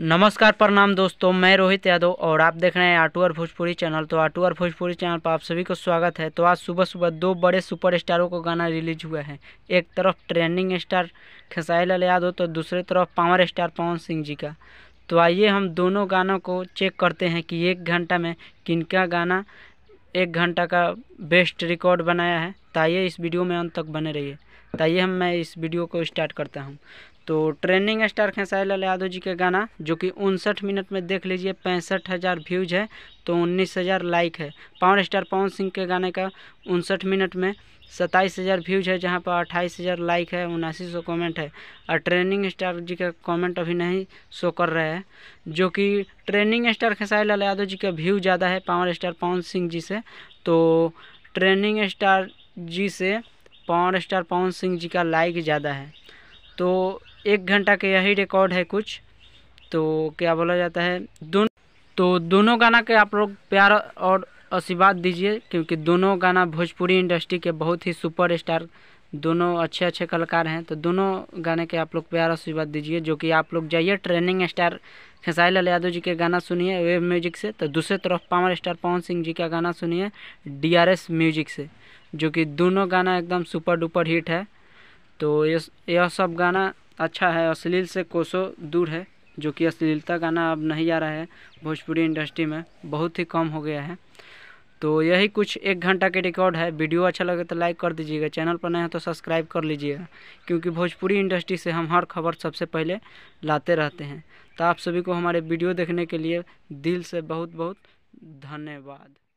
नमस्कार प्रणाम दोस्तों मैं रोहित यादव और आप देख रहे हैं और भोजपुरी चैनल तो और भोजपुरी चैनल पर आप सभी को स्वागत है तो आज सुबह सुबह दो बड़े सुपरस्टारों का गाना रिलीज हुआ है एक तरफ ट्रेंडिंग स्टार खेसाई लाल यादव तो दूसरे तरफ पावर स्टार पवन सिंह जी का तो आइए हम दोनों गानों को चेक करते हैं कि एक घंटा में किनका गाना एक घंटा का बेस्ट रिकॉर्ड बनाया है ताइए तो इस वीडियो में अंत तक बने रहिए ताइए तो हम मैं इस वीडियो को स्टार्ट करता हूँ तो ट्रेनिंग स्टार खेसारी यादव जी का गाना जो कि उनसठ मिनट में देख लीजिए पैंसठ हज़ार व्यूज़ है तो उन्नीस हज़ार लाइक है पावर स्टार पवन सिंह के गाने का उनसठ मिनट में सत्ताईस हज़ार व्यूज़ है जहाँ पर अट्ठाईस हज़ार लाइक है उनासी सौ कॉमेंट है और ट्रेनिंग स्टार जी का कमेंट अभी नहीं शो कर रहे हैं जो कि ट्रेनिंग स्टार खेसारी यादव जी का व्यू ज़्यादा है पावर स्टार पवन सिंह जी से तो ट्रेनिंग स्टार जी से पावर स्टार पवन सिंह जी का लाइक ज़्यादा है तो एक घंटा के यही रिकॉर्ड है कुछ तो क्या बोला जाता है दोनों तो दोनों गाना के आप लोग प्यार और आशीर्वाद दीजिए क्योंकि दोनों गाना भोजपुरी इंडस्ट्री के बहुत ही सुपर स्टार दोनों अच्छे अच्छे कलाकार हैं तो दोनों गाने के आप लोग प्यार आशीर्वाद दीजिए जो कि आप लोग जाइए ट्रेनिंग स्टार खेसाई लाल यादव जी के गाना सुनिए वेब म्यूजिक से तो दूसरे तरफ पावर स्टार पवन सिंह जी का गाना सुनिए डी म्यूजिक से जो कि दोनों गाना एकदम सुपर डुपर हिट है तो यह सब गाना अच्छा है अश्लील से कोसों दूर है जो कि अश्लीलता गाना अब नहीं जा रहा है भोजपुरी इंडस्ट्री में बहुत ही कम हो गया है तो यही कुछ एक घंटा के रिकॉर्ड है वीडियो अच्छा लगे तो लाइक कर दीजिएगा चैनल पर नए हैं तो सब्सक्राइब कर लीजिएगा क्योंकि भोजपुरी इंडस्ट्री से हम हर खबर सबसे पहले लाते रहते हैं तो आप सभी को हमारे वीडियो देखने के लिए दिल से बहुत बहुत धन्यवाद